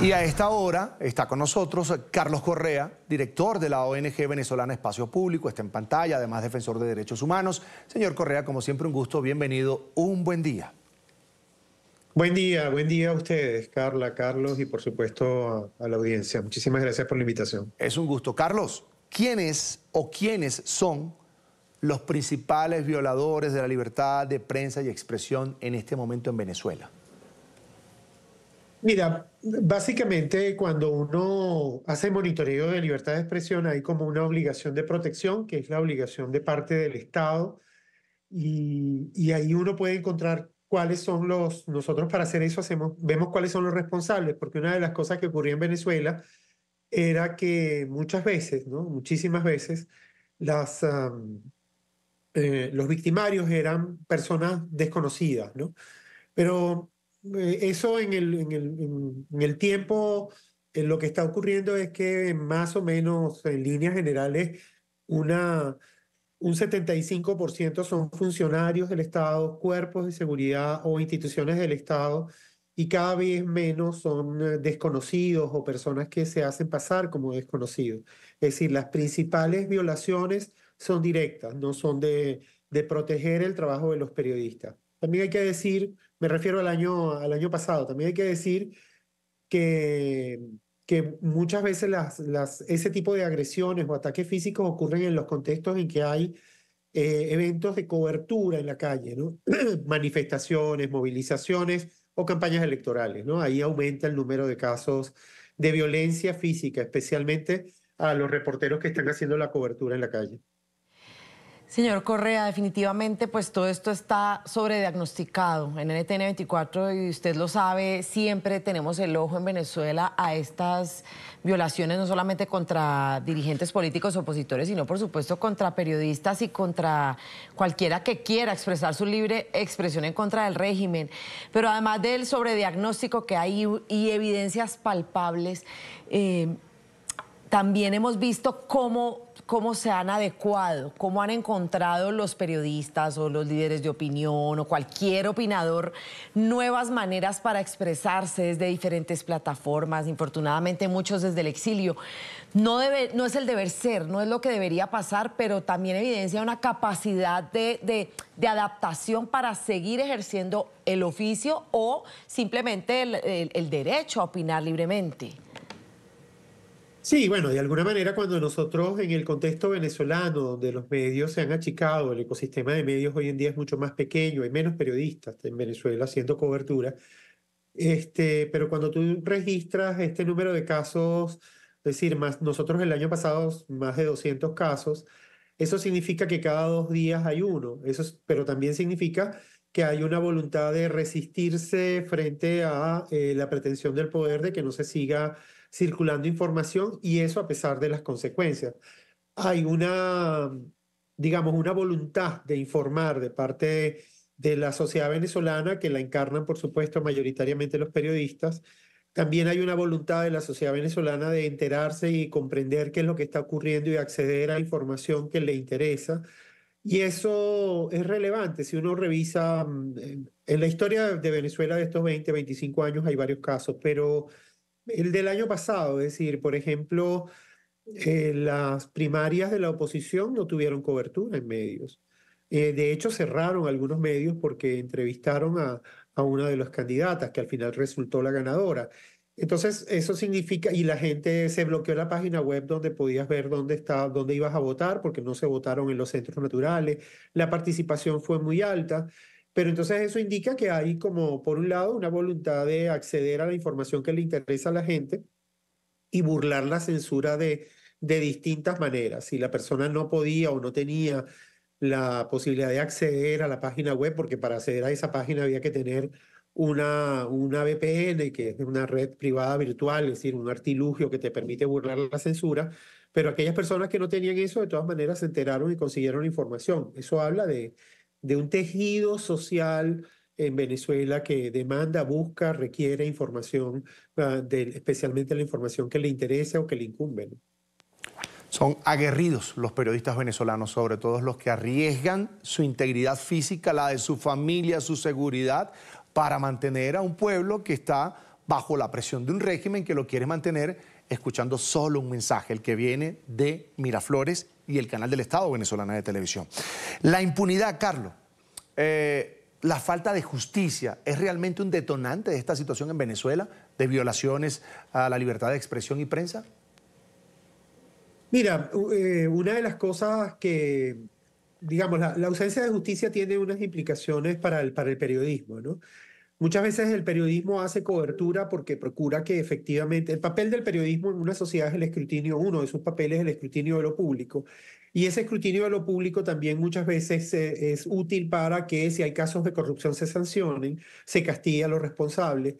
Y a esta hora está con nosotros Carlos Correa, director de la ONG venezolana Espacio Público, está en pantalla, además defensor de derechos humanos. Señor Correa, como siempre, un gusto, bienvenido, un buen día. Buen día, buen día a ustedes, Carla, Carlos y por supuesto a, la audiencia. Muchísimas gracias por la invitación. Es un gusto. Carlos, ¿quiénes o quiénes son los principales violadores de la libertad de prensa y expresión en este momento en Venezuela? Mira, básicamente cuando uno hace monitoreo de libertad de expresión hay como una obligación de protección, que es la obligación de parte del Estado, y, ahí uno puede encontrar cuáles son los, nosotros para hacer eso hacemos, vemos cuáles son los responsables, porque una de las cosas que ocurrió en Venezuela era que muchas veces, ¿no? muchísimas veces, las, eh, los victimarios eran personas desconocidas, ¿no? Pero eh, eso en el, en, el, en el tiempo, eh, lo que está ocurriendo es que más o menos en líneas generales, una, un 75% son funcionarios del Estado, cuerpos de seguridad o instituciones del Estado, y cada vez menos son eh, desconocidos o personas que se hacen pasar como desconocidos. Es decir, las principales violaciones son directas, no son de, de proteger el trabajo de los periodistas. También hay que decir me refiero al año, al año pasado. También hay que decir que, que muchas veces las, ese tipo de agresiones o ataques físicos ocurren en los contextos en que hay eh, eventos de cobertura en la calle, manifestaciones, movilizaciones o campañas electorales. Ahí aumenta el número de casos de violencia física, especialmente a los reporteros que están haciendo la cobertura en la calle. Señor Correa, definitivamente pues todo esto está sobrediagnosticado en NTN 24 y usted lo sabe, siempre tenemos el ojo en Venezuela a estas violaciones no solamente contra dirigentes políticos opositores, sino por supuesto contra periodistas y contra cualquiera que quiera expresar su libre expresión en contra del régimen. Pero además del sobrediagnóstico que hay y evidencias palpables, eh, también hemos visto cómo, se han adecuado, cómo han encontrado los periodistas o los líderes de opinión o cualquier opinador nuevas maneras para expresarse desde diferentes plataformas, infortunadamente muchos desde el exilio. No, debe, no es el deber ser, no es lo que debería pasar, pero también evidencia una capacidad de, adaptación para seguir ejerciendo el oficio o simplemente el derecho a opinar libremente. Sí, bueno, de alguna manera cuando nosotros en el contexto venezolano, donde los medios se han achicado, el ecosistema de medios hoy en día es mucho más pequeño, hay menos periodistas en Venezuela haciendo cobertura, este, pero cuando tú registras este número de casos, es decir, más, nosotros el año pasado más de 200 casos, eso significa que cada dos días hay uno, eso pero también significa que hay una voluntad de resistirse frente a eh, la pretensión del poder de que no se siga circulando información y eso a pesar de las consecuencias. Hay una, digamos, una voluntad de informar de parte de la sociedad venezolana, que la encarnan, por supuesto, mayoritariamente los periodistas. También hay una voluntad de la sociedad venezolana de enterarse y comprender qué es lo que está ocurriendo y acceder a información que le interesa. Y eso es relevante. Si uno revisa mm, en la historia de Venezuela de estos 20, 25 años, hay varios casos, pero el del año pasado, es decir, por ejemplo, eh, las primarias de la oposición no tuvieron cobertura en medios. Eh, de hecho, cerraron algunos medios porque entrevistaron a, a una de las candidatas, que al final resultó la ganadora. Entonces, eso significa, y la gente se bloqueó la página web donde podías ver dónde, estaba, dónde ibas a votar, porque no se votaron en los centros naturales, la participación fue muy alta, pero entonces eso indica que hay como, por un lado, una voluntad de acceder a la información que le interesa a la gente y burlar la censura de, de distintas maneras. Si la persona no podía o no tenía la posibilidad de acceder a la página web, porque para acceder a esa página había que tener una, una VPN, que es una red privada virtual, es decir, un artilugio que te permite burlar la censura, pero aquellas personas que no tenían eso, de todas maneras, se enteraron y consiguieron información. Eso habla de, un tejido social en Venezuela que demanda, busca, requiere información, ah, especialmente la información que le interesa o que le incumbe. Son aguerridos los periodistas venezolanos, sobre todo los que arriesgan su integridad física, la de su familia, su seguridad, para mantener a un pueblo que está bajo la presión de un régimen que lo quiere mantener escuchando solo un mensaje, el que viene de Miraflores y el canal del Estado venezolana de televisión. La impunidad, Carlos, eh, la falta de justicia es realmente un detonante de esta situación en Venezuela, de violaciones a la libertad de expresión y prensa. Mira, eh, una de las cosas que, digamos, la, ausencia de justicia tiene unas implicaciones para el, para el periodismo, ¿no? Muchas veces el periodismo hace cobertura porque procura que efectivamente el papel del periodismo en una sociedad es el escrutinio, uno de sus papeles es el escrutinio de lo público. Y ese escrutinio de lo público también muchas veces eh, es útil para que si hay casos de corrupción se sancionen, se castigue a los responsables.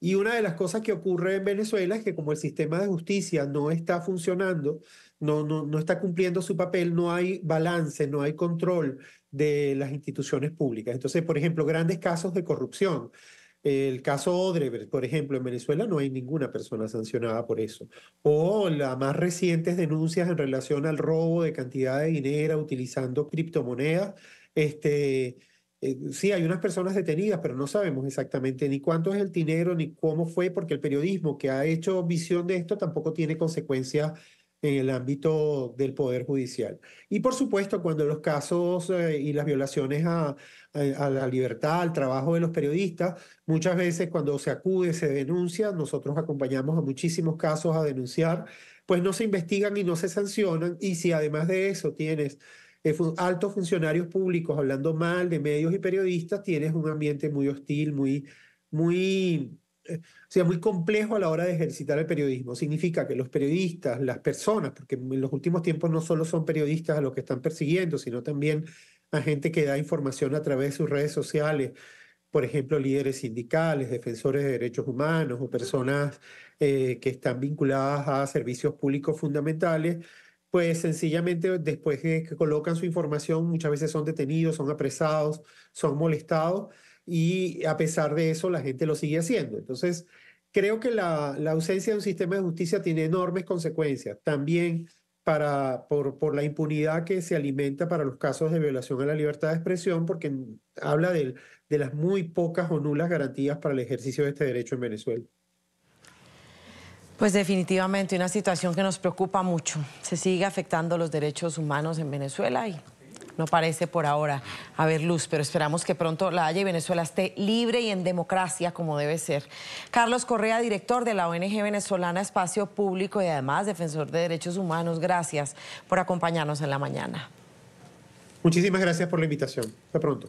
Y una de las cosas que ocurre en Venezuela es que como el sistema de justicia no está funcionando, no, no, no está cumpliendo su papel, no hay balance, no hay control, de las instituciones públicas. Entonces, por ejemplo, grandes casos de corrupción. El caso Odebrecht, por ejemplo, en Venezuela no hay ninguna persona sancionada por eso. O las más recientes denuncias en relación al robo de cantidad de dinero utilizando criptomonedas. Este, eh, sí, hay unas personas detenidas, pero no sabemos exactamente ni cuánto es el dinero, ni cómo fue, porque el periodismo que ha hecho visión de esto tampoco tiene consecuencias en el ámbito del Poder Judicial. Y por supuesto, cuando los casos eh, y las violaciones a, a, la libertad, al trabajo de los periodistas, muchas veces cuando se acude, se denuncia, nosotros acompañamos a muchísimos casos a denunciar, pues no se investigan y no se sancionan. Y si además de eso tienes eh, altos funcionarios públicos hablando mal de medios y periodistas, tienes un ambiente muy hostil, muy... muy eh, o sea, muy complejo a la hora de ejercitar el periodismo. Significa que los periodistas, las personas, porque en los últimos tiempos no solo son periodistas a los que están persiguiendo, sino también a gente que da información a través de sus redes sociales, por ejemplo, líderes sindicales, defensores de derechos humanos o personas eh, que están vinculadas a servicios públicos fundamentales, pues sencillamente después de que colocan su información, muchas veces son detenidos, son apresados, son molestados y a pesar de eso la gente lo sigue haciendo. Entonces, creo que la, la ausencia de un sistema de justicia tiene enormes consecuencias, también para, por, la impunidad que se alimenta para los casos de violación a la libertad de expresión, porque habla de, de las muy pocas o nulas garantías para el ejercicio de este derecho en Venezuela. Pues definitivamente una situación que nos preocupa mucho. Se sigue afectando los derechos humanos en Venezuela y no parece por ahora haber luz, pero esperamos que pronto La Haya y Venezuela esté libre y en democracia como debe ser. Carlos Correa, director de la ONG venezolana Espacio Público y además defensor de derechos humanos, gracias por acompañarnos en la mañana. Muchísimas gracias por la invitación. Hasta pronto.